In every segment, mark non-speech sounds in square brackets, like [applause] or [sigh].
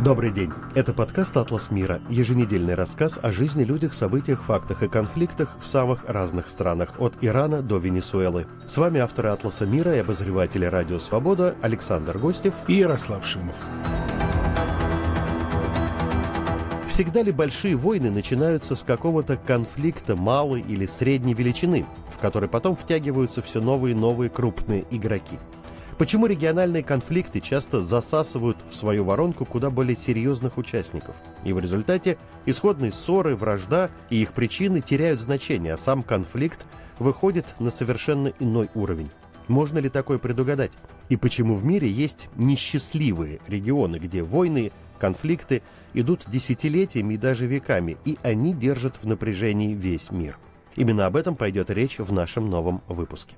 Добрый день. Это подкаст «Атлас мира» – еженедельный рассказ о жизни, людях, событиях, фактах и конфликтах в самых разных странах, от Ирана до Венесуэлы. С вами авторы «Атласа мира» и обозреватели «Радио Свобода» Александр Гостев и Ярослав Шимов. Всегда ли большие войны начинаются с какого-то конфликта малой или средней величины, в который потом втягиваются все новые и новые крупные игроки? Почему региональные конфликты часто засасывают в свою воронку куда более серьезных участников? И в результате исходные ссоры, вражда и их причины теряют значение, а сам конфликт выходит на совершенно иной уровень. Можно ли такое предугадать? И почему в мире есть несчастливые регионы, где войны, конфликты идут десятилетиями и даже веками, и они держат в напряжении весь мир? Именно об этом пойдет речь в нашем новом выпуске.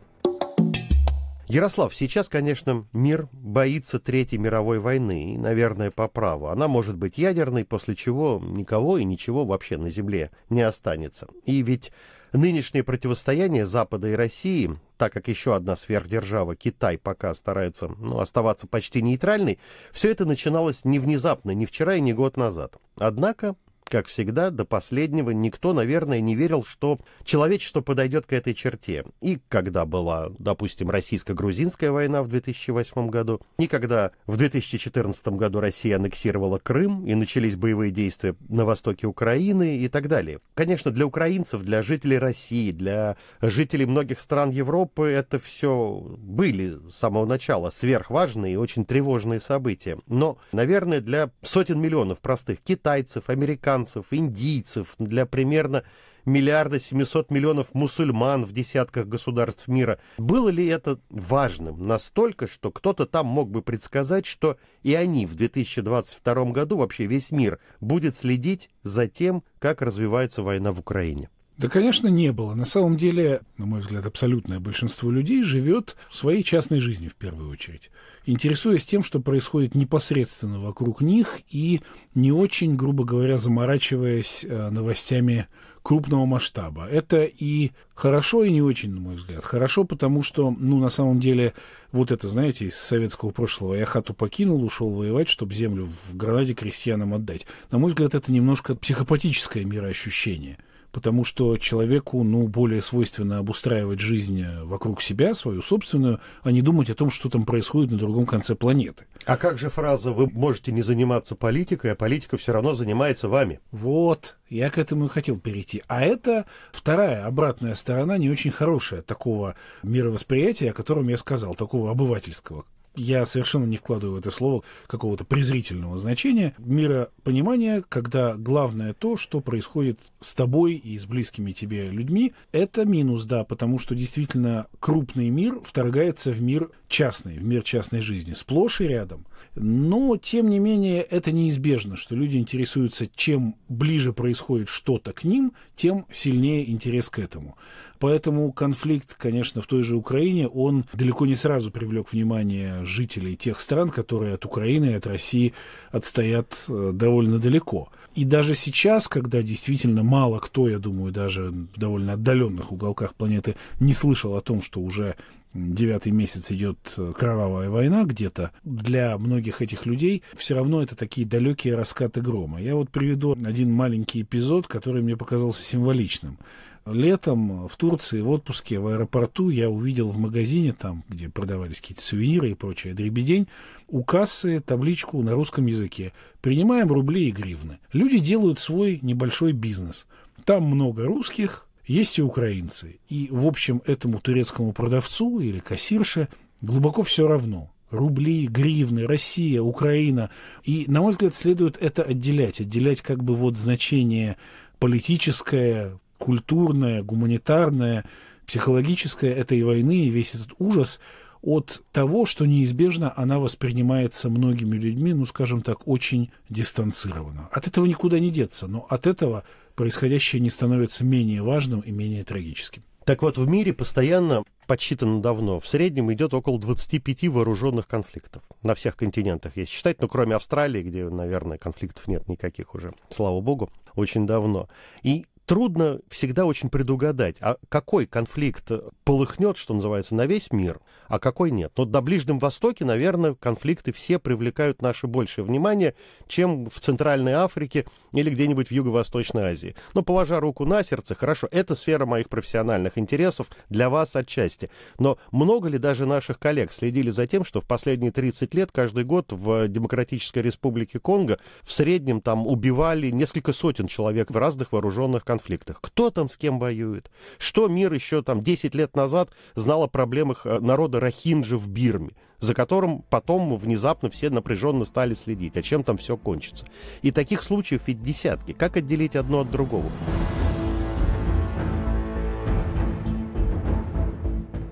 Ярослав, сейчас, конечно, мир боится Третьей мировой войны, и, наверное, по праву. Она может быть ядерной, после чего никого и ничего вообще на Земле не останется. И ведь нынешнее противостояние Запада и России, так как еще одна сверхдержава, Китай, пока старается ну, оставаться почти нейтральной, все это начиналось не внезапно, не вчера и не год назад. Однако как всегда, до последнего никто, наверное, не верил, что человечество подойдет к этой черте. И когда была, допустим, российско-грузинская война в 2008 году, и когда в 2014 году Россия аннексировала Крым, и начались боевые действия на востоке Украины и так далее. Конечно, для украинцев, для жителей России, для жителей многих стран Европы это все были с самого начала сверхважные и очень тревожные события. Но, наверное, для сотен миллионов простых китайцев, американцев, афганцев, индийцев, для примерно миллиарда 700 миллионов мусульман в десятках государств мира. Было ли это важным настолько, что кто-то там мог бы предсказать, что и они в 2022 году, вообще весь мир, будет следить за тем, как развивается война в Украине? Да, конечно, не было. На самом деле, на мой взгляд, абсолютное большинство людей живет своей частной жизнью в первую очередь, интересуясь тем, что происходит непосредственно вокруг них и не очень, грубо говоря, заморачиваясь э, новостями крупного масштаба. Это и хорошо, и не очень, на мой взгляд. Хорошо, потому что, ну, на самом деле, вот это, знаете, из советского прошлого. Я хату покинул, ушел воевать, чтобы землю в Гранаде крестьянам отдать. На мой взгляд, это немножко психопатическое мироощущение – потому что человеку, ну, более свойственно обустраивать жизнь э, вокруг себя, свою собственную, а не думать о том, что там происходит на другом конце планеты. А как же фраза «вы можете не заниматься политикой, а политика все равно занимается вами»? Вот, я к этому и хотел перейти. А это вторая обратная сторона, не очень хорошая такого мировосприятия, о котором я сказал, такого обывательского я совершенно не вкладываю в это слово какого-то презрительного значения, миропонимания, когда главное то, что происходит с тобой и с близкими тебе людьми, это минус, да, потому что действительно крупный мир вторгается в мир частной, в мир частной жизни, сплошь и рядом. Но, тем не менее, это неизбежно, что люди интересуются, чем ближе происходит что-то к ним, тем сильнее интерес к этому. Поэтому конфликт, конечно, в той же Украине, он далеко не сразу привлек внимание жителей тех стран, которые от Украины и от России отстоят э, довольно далеко. И даже сейчас, когда действительно мало кто, я думаю, даже в довольно отдаленных уголках планеты не слышал о том, что уже девятый месяц идет э, кровавая война где-то, для многих этих людей все равно это такие далекие раскаты грома. Я вот приведу один маленький эпизод, который мне показался символичным. Летом э, в Турции в отпуске в аэропорту я увидел в магазине, там, где продавались какие-то сувениры и прочее, дребедень, у кассы табличку на русском языке «Принимаем рубли и гривны». Люди делают свой небольшой бизнес. Там много русских, есть и украинцы. И, в общем, этому турецкому продавцу или кассирше глубоко все равно. Рубли, гривны, Россия, Украина. И, на мой взгляд, следует это отделять. Отделять как бы вот значение политическое, культурное, гуманитарное, психологическое этой войны и весь этот ужас – от того, что неизбежно она воспринимается многими людьми, ну, скажем так, очень дистанцированно. От этого никуда не деться, но от этого происходящее не становится менее важным и менее трагическим. Так вот, в мире постоянно, подсчитано давно, в среднем идет около 25 вооруженных конфликтов. На всех континентах есть считать, но ну, кроме Австралии, где, наверное, конфликтов нет никаких уже, слава богу, очень давно. И трудно всегда очень предугадать, а какой конфликт э, полыхнет, что называется, на весь мир, а какой нет. Но до Ближнем Востоке, наверное, конфликты все привлекают наше большее внимание, чем в Центральной Африке или где-нибудь в Юго-Восточной Азии. Но положа руку на сердце, хорошо, это сфера моих профессиональных интересов, для вас отчасти. Но много ли даже наших коллег следили за тем, что в последние 30 лет каждый год в Демократической Республике Конго в среднем там убивали несколько сотен человек в разных вооруженных конфликтах? конфликтах, кто там с кем воюет, что мир еще там 10 лет назад знал о проблемах э, народа Рахинджи в Бирме, за которым потом внезапно все напряженно стали следить, а чем там все кончится. И таких случаев ведь десятки. Как отделить одно от другого?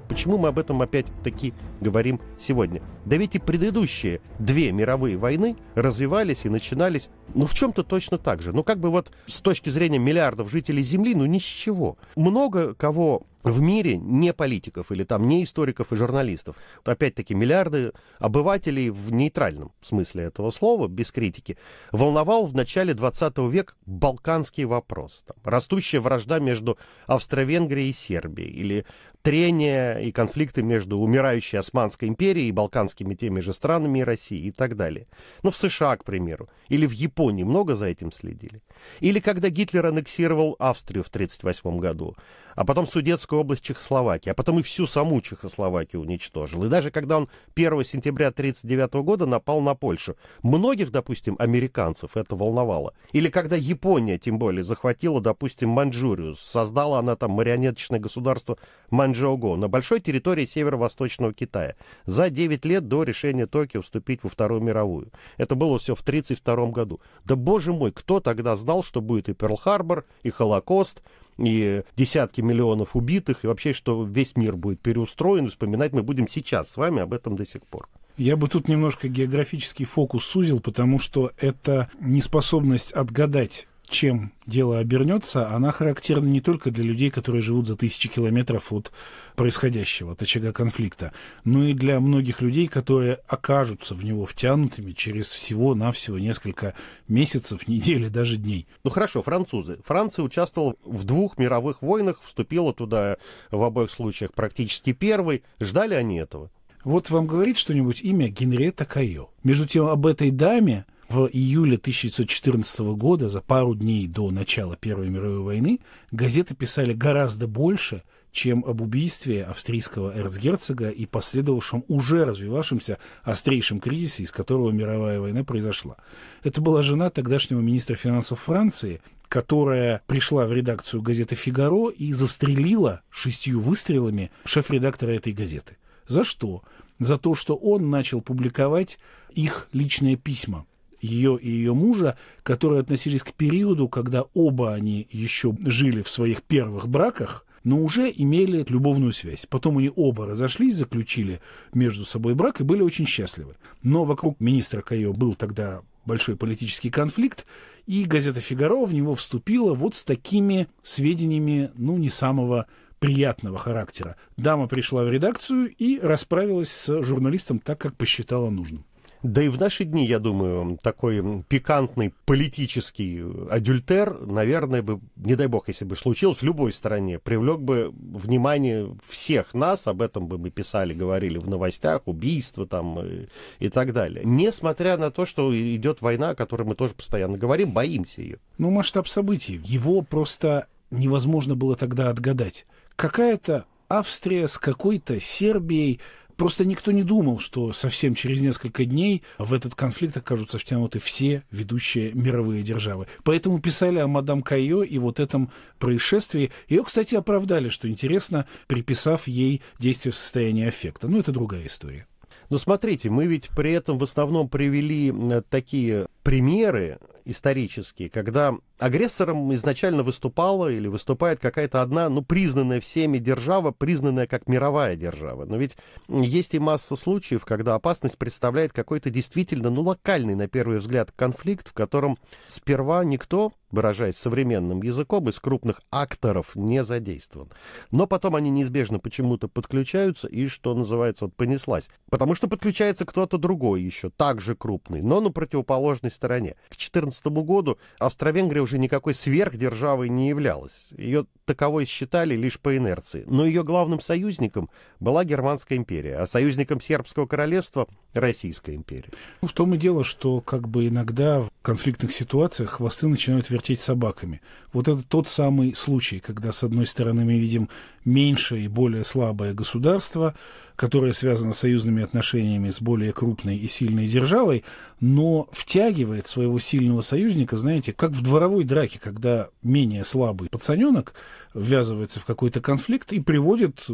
почему мы об этом опять-таки говорим сегодня? Да ведь и предыдущие две мировые войны развивались и начинались ну, в чем-то точно так же. Ну, как бы вот с точки зрения миллиардов жителей Земли, ну, ни с чего. Много кого в мире не политиков или там не историков и журналистов. Опять-таки миллиарды обывателей в нейтральном смысле этого слова, без критики, волновал в начале 20 века балканский вопрос. Там, растущая вражда между Австро-Венгрией и Сербией или трения и конфликты между умирающей Османской империей и балканскими теми же странами и Россией и так далее. Ну, в США, к примеру, или в Японии Японии много за этим следили? Или когда Гитлер аннексировал Австрию в 1938 году, а потом Судетскую область Чехословакии, а потом и всю саму Чехословакию уничтожил. И даже когда он 1 сентября 1939 года напал на Польшу, многих, допустим, американцев это волновало. Или когда Япония, тем более, захватила, допустим, Маньчжурию, создала она там марионеточное государство Маньчжоуго на большой территории северо-восточного Китая за 9 лет до решения Токио вступить во Вторую мировую. Это было все в 1932 году. Да боже мой, кто тогда знал, что будет и Перл-Харбор, и Холокост, и десятки миллионов убитых, и вообще, что весь мир будет переустроен, вспоминать мы будем сейчас с вами об этом до сих пор. Я бы тут немножко географический фокус сузил, потому что это неспособность отгадать чем дело обернется, она характерна не только для людей, которые живут за тысячи километров от происходящего, от очага конфликта, но и для многих людей, которые окажутся в него втянутыми через всего-навсего несколько месяцев, недели, даже дней. Ну хорошо, французы. Франция участвовала в двух мировых войнах, вступила туда в обоих случаях практически первой. Ждали они этого? Вот вам говорит что-нибудь имя Генриетта Кайо. Между тем, об этой даме в июле 1914 года, за пару дней до начала Первой мировой войны, газеты писали гораздо больше, чем об убийстве австрийского эрцгерцога и последовавшем уже развивавшемся острейшем кризисе, из которого мировая война произошла. Это была жена тогдашнего министра финансов Франции, которая пришла в редакцию газеты «Фигаро» и застрелила шестью выстрелами шеф-редактора этой газеты. За что? За то, что он начал публиковать их личные письма ее и ее мужа, которые относились к периоду, когда оба они еще жили в своих первых браках, но уже имели любовную связь. Потом они оба разошлись, заключили между собой брак и были очень счастливы. Но вокруг министра Кайо был тогда большой политический конфликт, и газета «Фигаро» в него вступила вот с такими сведениями, ну, не самого приятного характера. Дама пришла в редакцию и расправилась с журналистом так, как посчитала нужным. Да и в наши дни, я думаю, такой пикантный политический адюльтер, наверное, бы, не дай бог, если бы случилось в любой стране, привлек бы внимание всех нас, об этом бы мы писали, говорили в новостях, убийства там и, э, и так далее. Несмотря на то, что идет война, о которой мы тоже постоянно говорим, боимся ее. Ну, масштаб событий. Его просто невозможно было тогда отгадать. Какая-то Австрия с какой-то Сербией Просто никто не думал, что совсем через несколько дней в этот конфликт окажутся втянуты все ведущие мировые державы. Поэтому писали о мадам Кайо и вот этом происшествии. Ее, кстати, оправдали, что интересно, приписав ей действие в состоянии аффекта. Но ну, это другая история. Но смотрите, мы ведь при этом в основном привели э, такие примеры исторические, когда агрессором изначально выступала или выступает какая-то одна, ну, признанная всеми держава, признанная как мировая держава. Но ведь есть и масса случаев, когда опасность представляет какой-то действительно, ну, локальный, на первый взгляд, конфликт, в котором сперва никто, выражаясь современным языком, из крупных акторов не задействован. Но потом они неизбежно почему-то подключаются, и, что называется, вот понеслась. Потому что подключается кто-то другой еще, также крупный, но на противоположной стороне. К 14 1914 году а Австро-Венгрия уже никакой сверхдержавой не являлась. Ее таковой считали лишь по инерции. Но ее главным союзником была Германская империя, а союзником Сербского королевства – Российская империя. Ну, в том и дело, что как бы иногда в конфликтных ситуациях хвосты начинают вертеть собаками. Вот это тот самый случай, когда, с одной стороны, мы видим меньшее и более слабое государство, которое связано союзными отношениями с более крупной и сильной державой, но втягивает своего сильного союзника, знаете, как в дворовой драке, когда менее слабый пацаненок ввязывается в какой-то конфликт и приводит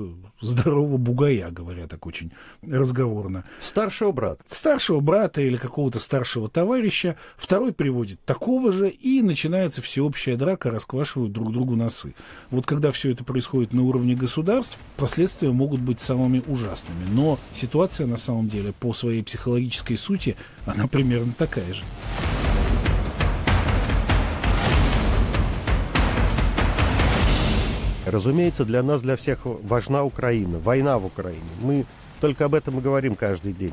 здорового бугая, говоря так очень разговорно. Старшего брата. Старшего брата или какого-то старшего товарища. Второй приводит такого же, и начинается всеобщая драка, расквашивают друг другу носы. Вот когда все это происходит на уровне уровне государств последствия могут быть самыми ужасными. Но ситуация на самом деле по своей психологической сути, она примерно такая же. Разумеется, для нас, для всех важна Украина, война в Украине. Мы только об этом и говорим каждый день.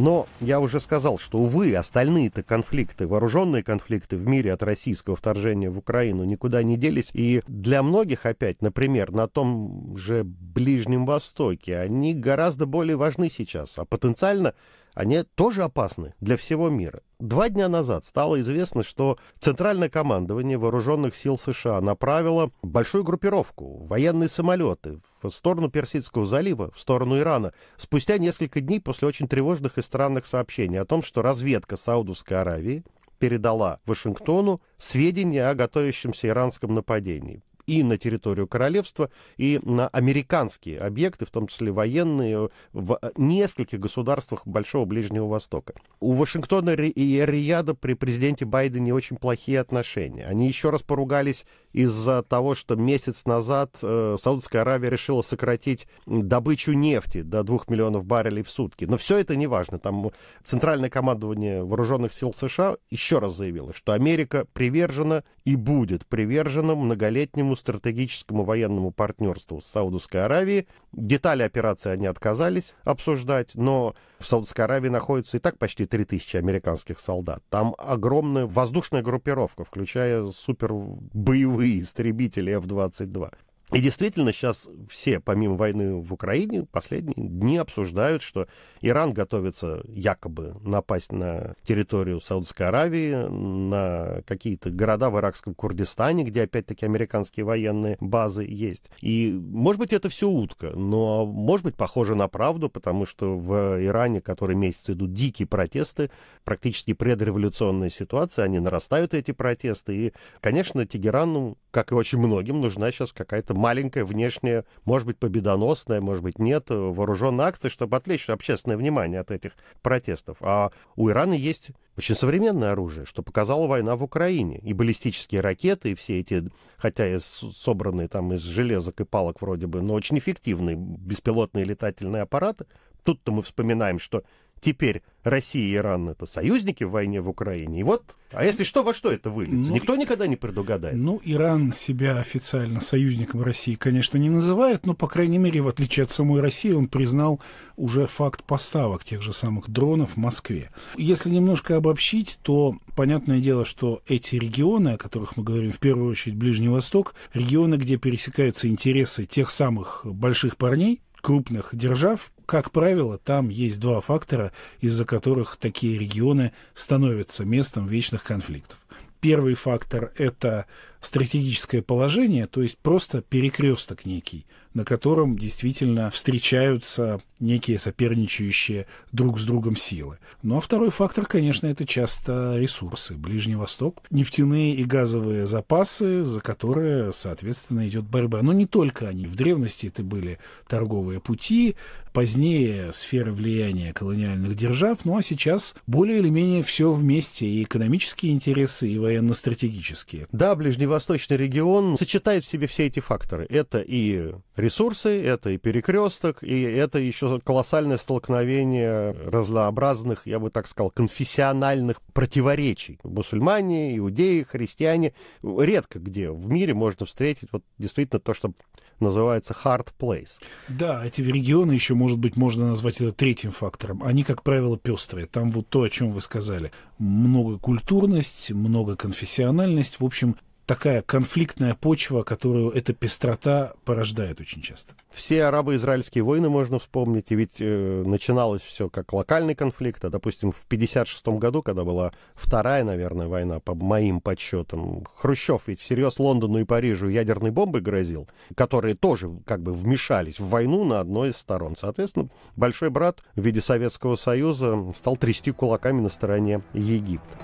Но я уже сказал, что, увы, остальные-то конфликты, вооруженные конфликты в мире от российского вторжения в Украину никуда не делись. И для многих опять, например, на том же Ближнем Востоке, они гораздо более важны сейчас. А потенциально они тоже опасны для всего мира. Два дня назад стало известно, что Центральное командование Вооруженных сил США направило большую группировку, военные самолеты, в сторону Персидского залива, в сторону Ирана, спустя несколько дней после очень тревожных и странных сообщений о том, что разведка Саудовской Аравии передала Вашингтону сведения о готовящемся иранском нападении и на территорию королевства, и на американские объекты, в том числе военные, в нескольких государствах Большого Ближнего Востока. У Вашингтона и Рияда при президенте Байдене очень плохие отношения. Они еще раз поругались из-за того, что месяц назад э, Саудовская Аравия решила сократить добычу нефти до 2 миллионов баррелей в сутки. Но все это не важно. Там центральное командование вооруженных сил США еще раз заявило, что Америка привержена и будет привержена многолетнему стратегическому военному партнерству с Саудовской Аравией. Детали операции они отказались обсуждать, но в Саудовской Аравии находится и так почти 3000 американских солдат. Там огромная воздушная группировка, включая супербоевые истребители F-22. И действительно, сейчас все, помимо войны в Украине, последние дни обсуждают, что Иран готовится якобы напасть на территорию Саудовской Аравии, на какие-то города в иракском Курдистане, где опять-таки американские военные базы есть. И, может быть, это все утка, но, может быть, похоже на правду, потому что в Иране, который месяц идут дикие протесты, практически предреволюционная ситуация, они нарастают эти протесты, и, конечно, Тегерану, как и очень многим, нужна сейчас какая-то маленькая, внешняя, может быть, победоносная, может быть, нет, э, вооруженная акция, чтобы отвлечь общественное внимание от этих протестов. А у Ирана есть очень современное оружие, что показала война в Украине. И баллистические ракеты, и все эти, хотя и собранные там из железок и палок вроде бы, но очень эффективные беспилотные летательные аппараты. Тут-то мы вспоминаем, что теперь Россия и Иран это союзники в войне в Украине. И вот, а если что, во что это выльется? Ну, Никто никогда не предугадает. Ну, Иран себя официально союзником России, конечно, не называет, но, по крайней мере, в отличие от самой России, он признал уже факт поставок тех же самых дронов в Москве. Если немножко обобщить, то понятное дело, что эти регионы, о которых мы говорим, в первую очередь Ближний Восток, регионы, где пересекаются интересы тех самых больших парней, крупных держав, как правило, там есть два фактора, из-за которых такие регионы становятся местом вечных конфликтов. Первый фактор – это стратегическое положение, то есть просто перекресток некий – на котором действительно встречаются некие соперничающие друг с другом силы. Ну а второй фактор, конечно, это часто ресурсы. Ближний Восток, нефтяные и газовые запасы, за которые, соответственно, идет борьба. Но не только они. В древности это были торговые пути, позднее сферы влияния колониальных держав, ну а сейчас более или менее все вместе, и экономические интересы, и военно-стратегические. Да, ближневосточный регион сочетает в себе все эти факторы. Это и ресурсы, это и перекресток, и это еще колоссальное столкновение разнообразных, я бы так сказал, конфессиональных противоречий. Мусульмане, иудеи, христиане. Редко где в мире можно встретить вот действительно то, что называется hard place. Да, эти регионы еще может быть, можно назвать это третьим фактором. Они, как правило, пестрые. Там вот то, о чем вы сказали. Много культурность, много конфессиональность. В общем, такая конфликтная почва, которую эта пестрота порождает очень часто. Все арабо-израильские войны можно вспомнить, и ведь э, начиналось все как локальный конфликт, а, допустим, в 1956 году, когда была вторая, наверное, война, по моим подсчетам, Хрущев ведь всерьез Лондону и Парижу ядерной бомбой грозил, которые тоже как бы вмешались в войну на одной из сторон. Соответственно, большой брат в виде Советского Союза стал трясти кулаками на стороне Египта.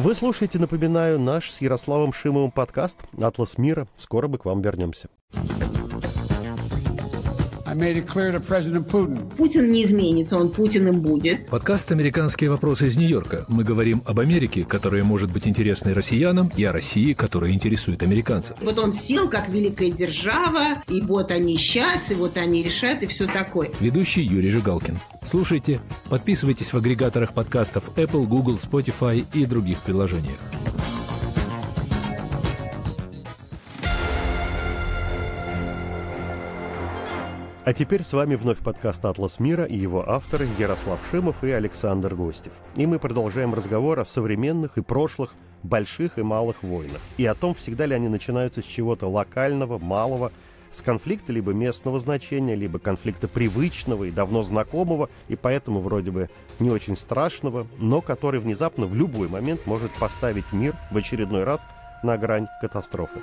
Вы слушаете, напоминаю, наш с Ярославом Шимовым подкаст «Атлас мира». Скоро мы к вам вернемся. Путин не изменится, он Путиным будет. Подкаст «Американские вопросы» из Нью-Йорка. Мы говорим об Америке, которая может быть интересной россиянам, и о России, которая интересует американцев. Вот он сел, как великая держава, и вот они сейчас, и вот они решат, и все такое. Ведущий Юрий Жигалкин. Слушайте, подписывайтесь в агрегаторах подкастов Apple, Google, Spotify и других приложениях. А теперь с вами вновь подкаст «Атлас мира» и его авторы Ярослав Шимов и Александр Гостев. И мы продолжаем разговор о современных и прошлых, больших и малых войнах. И о том, всегда ли они начинаются с чего-то локального, малого, с конфликта либо местного значения, либо конфликта привычного и давно знакомого, и поэтому вроде бы не очень страшного, но который внезапно в любой момент может поставить мир в очередной раз на грань катастрофы.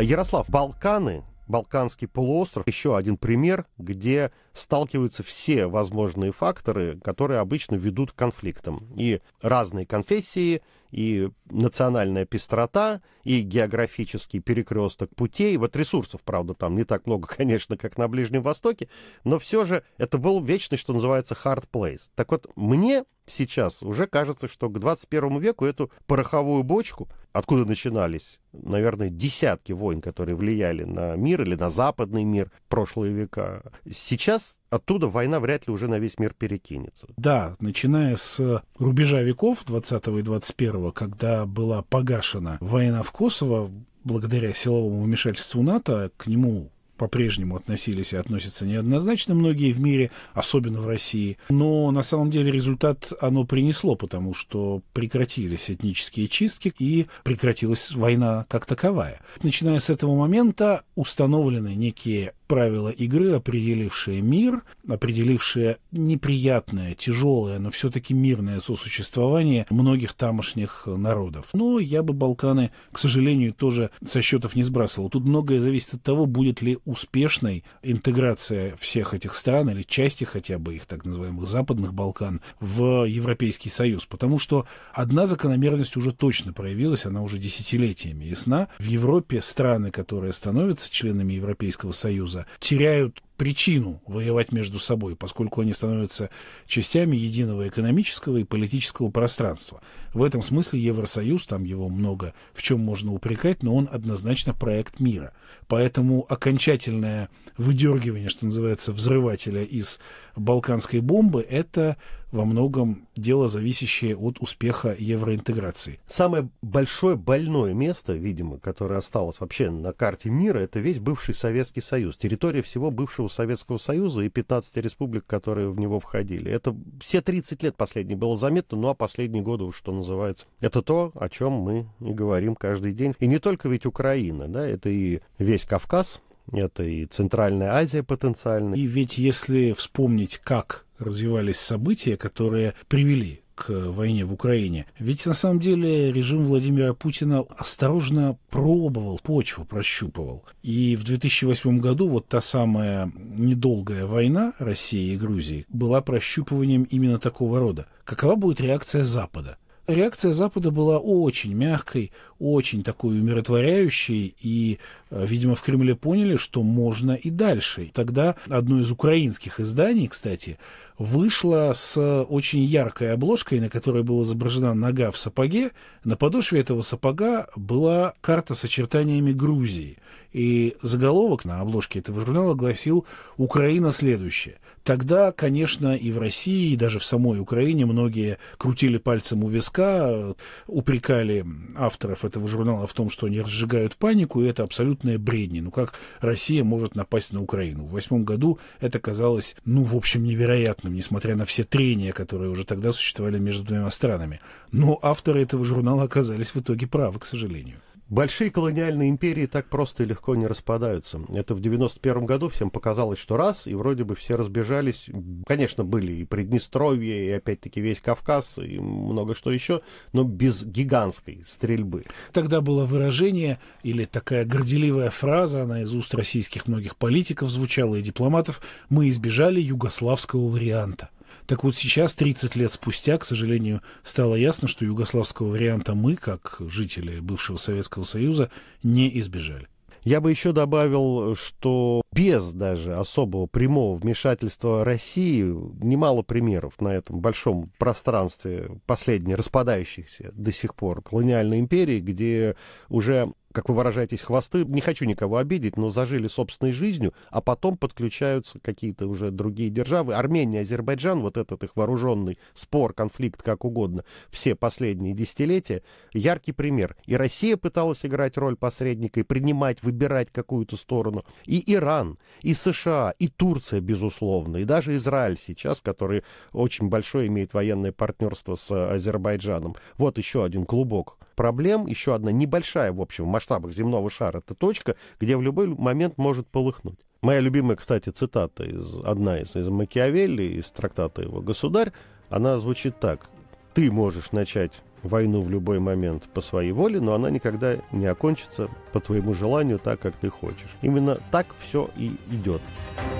Ярослав, Балканы Балканский полуостров еще один пример, где сталкиваются все возможные факторы, которые обычно ведут к конфликтам. И разные конфессии, и национальная пестрота, и географический перекресток путей. Вот ресурсов, правда, там не так много, [laughs] конечно, как на Ближнем Востоке, но все же это был вечный, что называется, hard place. Так вот, мне сейчас уже кажется, что к 21 веку эту пороховую бочку, откуда начинались, наверное, десятки войн, которые влияли на мир или на западный мир прошлые века, сейчас оттуда война вряд ли уже на весь мир перекинется. Да, начиная с рубежа веков 20 и 21, когда была погашена война в Косово, благодаря силовому вмешательству НАТО, к нему по-прежнему относились и относятся неоднозначно многие в мире, особенно в России. Но на самом деле результат оно принесло, потому что прекратились этнические чистки и прекратилась война как таковая. Начиная с этого момента установлены некие правила игры, определившие мир, определившие неприятное, тяжелое, но все-таки мирное сосуществование многих тамошних народов. Но я бы Балканы, к сожалению, тоже со счетов не сбрасывал. Тут многое зависит от того, будет ли успешной интеграция всех этих стран или части хотя бы их так называемых западных Балкан в Европейский Союз. Потому что одна закономерность уже точно проявилась, она уже десятилетиями ясна. В Европе страны, которые становятся членами Европейского Союза, Союза теряют причину воевать между собой, поскольку они становятся частями единого экономического и политического пространства. В этом смысле Евросоюз, там его много в чем можно упрекать, но он однозначно проект мира. Поэтому окончательная выдергивание, что называется, взрывателя из балканской бомбы, это во многом дело, зависящее от успеха евроинтеграции. Самое большое больное место, видимо, которое осталось вообще на карте мира, это весь бывший Советский Союз. Территория всего бывшего Советского Союза и 15 республик, которые в него входили. Это все 30 лет последние было заметно, ну а последние годы, что называется. Это то, о чем мы и говорим каждый день. И не только ведь Украина, да, это и весь Кавказ, это и Центральная Азия потенциально. И ведь если вспомнить, как развивались события, которые привели к войне в Украине. Ведь на самом деле режим Владимира Путина осторожно пробовал почву, прощупывал. И в 2008 году вот та самая недолгая война России и Грузии была прощупыванием именно такого рода. Какова будет реакция Запада? реакция Запада была очень мягкой, очень такой умиротворяющей, и, э, видимо, в Кремле поняли, что можно и дальше. Тогда одно из украинских изданий, кстати, вышло с очень яркой обложкой, на которой была изображена нога в сапоге. На подошве этого сапога была карта с очертаниями Грузии – и заголовок на обложке этого журнала гласил «Украина следующая». Тогда, конечно, и в России, и даже в самой Украине многие крутили пальцем у виска, упрекали авторов этого журнала в том, что они разжигают панику, и это абсолютная бредни. Ну как Россия может напасть на Украину? В восьмом году это казалось, ну, в общем, невероятным, несмотря на все трения, которые уже тогда существовали между двумя странами. Но авторы этого журнала оказались в итоге правы, к сожалению. Большие колониальные империи так просто и легко не распадаются. Это в 91 году всем показалось, что раз, и вроде бы все разбежались. Конечно, были и Приднестровье, и опять-таки весь Кавказ, и много что еще, но без гигантской стрельбы. Тогда было выражение, или такая горделивая фраза, она из уст российских многих политиков звучала и дипломатов, «Мы избежали югославского варианта». Так вот сейчас, 30 лет спустя, к сожалению, стало ясно, что югославского варианта мы, как жители бывшего Советского Союза, не избежали. Я бы еще добавил, что без даже особого прямого вмешательства России немало примеров на этом большом пространстве последней распадающихся до сих пор колониальной империи, где уже как вы выражаетесь, хвосты, не хочу никого обидеть, но зажили собственной жизнью, а потом подключаются какие-то уже другие державы. Армения, Азербайджан, вот этот их вооруженный спор, конфликт, как угодно, все последние десятилетия, яркий пример. И Россия пыталась играть роль посредника и принимать, выбирать какую-то сторону. И Иран, и США, и Турция, безусловно, и даже Израиль сейчас, который очень большое имеет военное партнерство с э, Азербайджаном. Вот еще один клубок проблем, еще одна небольшая, в общем, в масштабах земного шара, это точка, где в любой момент может полыхнуть. Моя любимая, кстати, цитата, из, одна из, из Макиавелли, из трактата его «Государь», она звучит так. «Ты можешь начать войну в любой момент по своей воле, но она никогда не окончится по твоему желанию так, как ты хочешь». Именно так все и идет.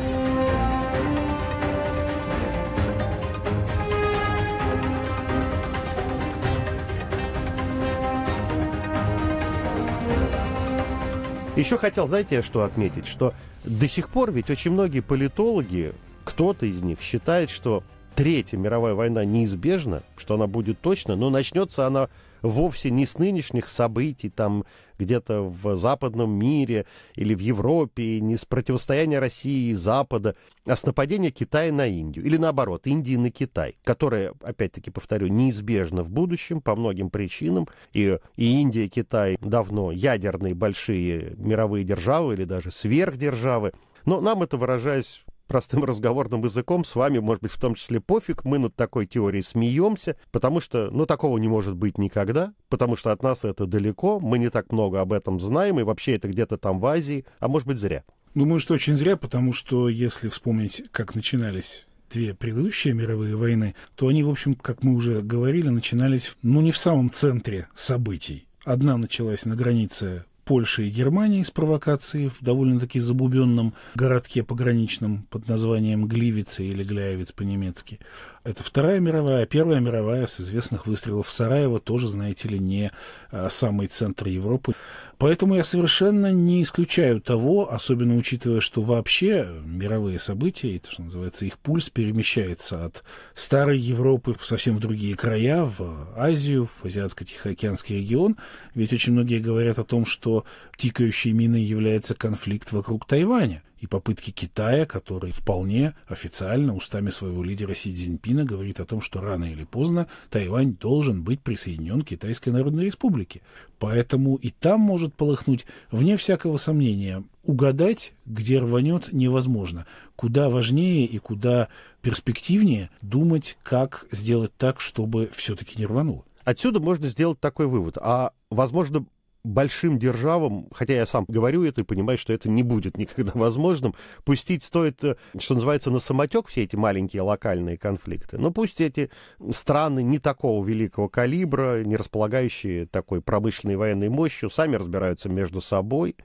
Thank Еще хотел, знаете, что отметить, что до сих пор ведь очень многие политологи, кто-то из них считает, что Третья мировая война неизбежна, что она будет точно, но начнется она вовсе не с нынешних событий, там, где-то в западном мире или в Европе, не с противостояния России и Запада, а с нападения Китая на Индию. Или наоборот, Индии на Китай, которое, опять-таки повторю, неизбежно в будущем по многим причинам. И, и Индия, и Китай давно ядерные большие мировые державы или даже сверхдержавы. Но нам это, выражаясь простым разговорным языком, с вами, может быть, в том числе пофиг, мы над такой теорией смеемся, потому что, ну, такого не может быть никогда, потому что от нас это далеко, мы не так много об этом знаем, и вообще это где-то там в Азии, а может быть, зря. Думаю, что очень зря, потому что если вспомнить, как начинались две предыдущие мировые войны, то они, в общем, как мы уже говорили, начинались, ну, не в самом центре событий. Одна началась на границе Польши и Германии с провокацией в довольно-таки забубенном городке пограничном под названием Гливице или Гляевец по-немецки, это Вторая мировая, Первая мировая с известных выстрелов в Сараево тоже, знаете ли, не а, самый центр Европы. Поэтому я совершенно не исключаю того, особенно учитывая, что вообще мировые события, это что называется, их пульс перемещается от старой Европы в совсем в другие края, в Азию, в Азиатско-Тихоокеанский регион. Ведь очень многие говорят о том, что тикающей миной является конфликт вокруг Тайваня и попытки Китая, который вполне официально устами своего лидера Си Цзиньпина говорит о том, что рано или поздно Тайвань должен быть присоединен к Китайской Народной Республике. Поэтому и там может полыхнуть, вне всякого сомнения, угадать, где рванет, невозможно. Куда важнее и куда перспективнее думать, как сделать так, чтобы все-таки не рвануло. Отсюда можно сделать такой вывод. А, возможно, большим державам, хотя я сам говорю это и понимаю, что это не будет никогда возможным, пустить стоит, э, что называется, на самотек все эти маленькие локальные конфликты. Но ну, пусть эти страны не такого великого калибра, не располагающие такой промышленной военной мощью, сами разбираются между собой.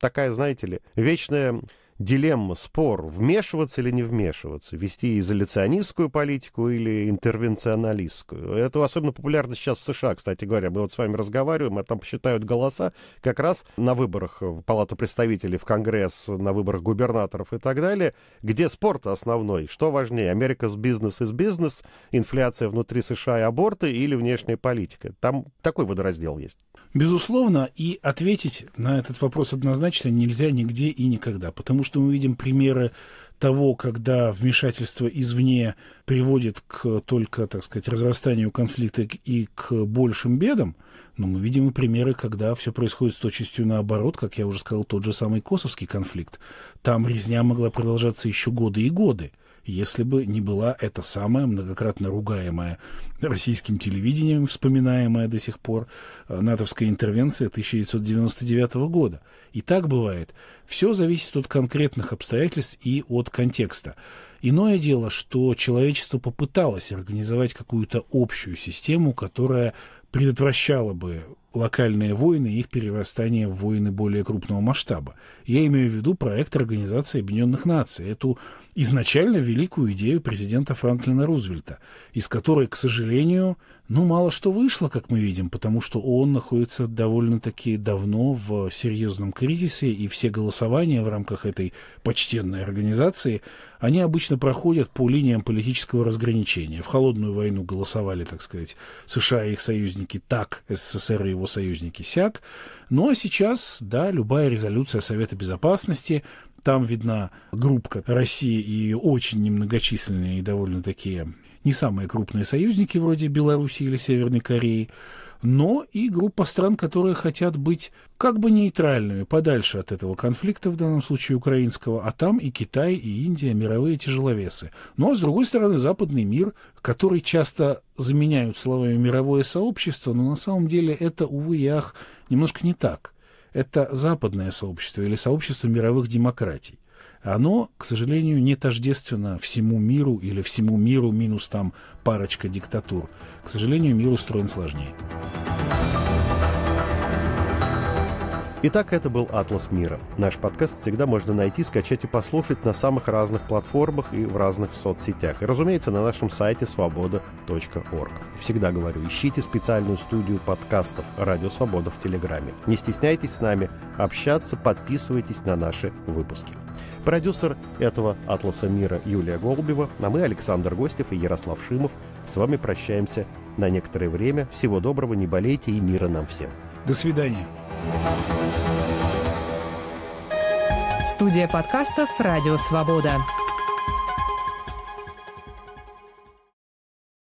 Такая, знаете ли, вечная дилемма, спор, вмешиваться или не вмешиваться, вести изоляционистскую политику или интервенционалистскую. Это особенно популярно сейчас в США, кстати говоря. Мы вот с вами разговариваем, а там считают голоса как раз на выборах в Палату представителей, в Конгресс, на выборах губернаторов и так далее, где спорт основной, что важнее, Америка с бизнес из бизнес, инфляция внутри США и аборты или внешняя политика. Там такой водораздел есть. Безусловно, и ответить на этот вопрос однозначно нельзя нигде и никогда, потому что что мы видим примеры того, когда вмешательство извне приводит к только, так сказать, разрастанию конфликта и к большим бедам, но мы видим и примеры, когда все происходит с точностью наоборот, как я уже сказал, тот же самый Косовский конфликт. Там резня могла продолжаться еще годы и годы если бы не была эта самая многократно ругаемая российским телевидением, вспоминаемая до сих пор э, натовская интервенция 1999 года. И так бывает. Все зависит от конкретных обстоятельств и от контекста. Иное дело, что человечество попыталось организовать какую-то общую систему, которая предотвращало бы локальные войны и их перерастание в войны более крупного масштаба. Я имею в виду проект Организации Объединенных Наций, эту изначально великую идею президента Франклина Рузвельта, из которой, к сожалению, ну, мало что вышло, как мы видим, потому что ООН находится довольно-таки давно в серьезном кризисе, и все голосования в рамках этой почтенной организации, они обычно проходят по линиям политического разграничения. В холодную войну голосовали, так сказать, США и их союзники так, СССР и его союзники сяк. Ну, а сейчас, да, любая резолюция Совета Безопасности, там видна группка России и ее очень немногочисленные и довольно такие не самые крупные союзники вроде Беларуси или Северной Кореи, но и группа стран, которые хотят быть как бы нейтральными, подальше от этого конфликта, в данном случае украинского, а там и Китай, и Индия, мировые тяжеловесы. Но, с другой стороны, западный мир, который часто заменяют словами «мировое сообщество», но на самом деле это, увы и ах, немножко не так. Это западное сообщество или сообщество мировых демократий оно, к сожалению, не тождественно всему миру или всему миру минус там парочка диктатур. К сожалению, мир устроен сложнее. Итак, это был «Атлас мира». Наш подкаст всегда можно найти, скачать и послушать на самых разных платформах и в разных соцсетях. И, разумеется, на нашем сайте свобода.орг. Всегда говорю, ищите специальную студию подкастов «Радио Свобода» в Телеграме. Не стесняйтесь с нами общаться, подписывайтесь на наши выпуски. Продюсер этого «Атласа мира» Юлия Голубева, а мы, Александр Гостев и Ярослав Шимов, с вами прощаемся на некоторое время. Всего доброго, не болейте и мира нам всем. До свидания. Студия подкастов «Радио Свобода».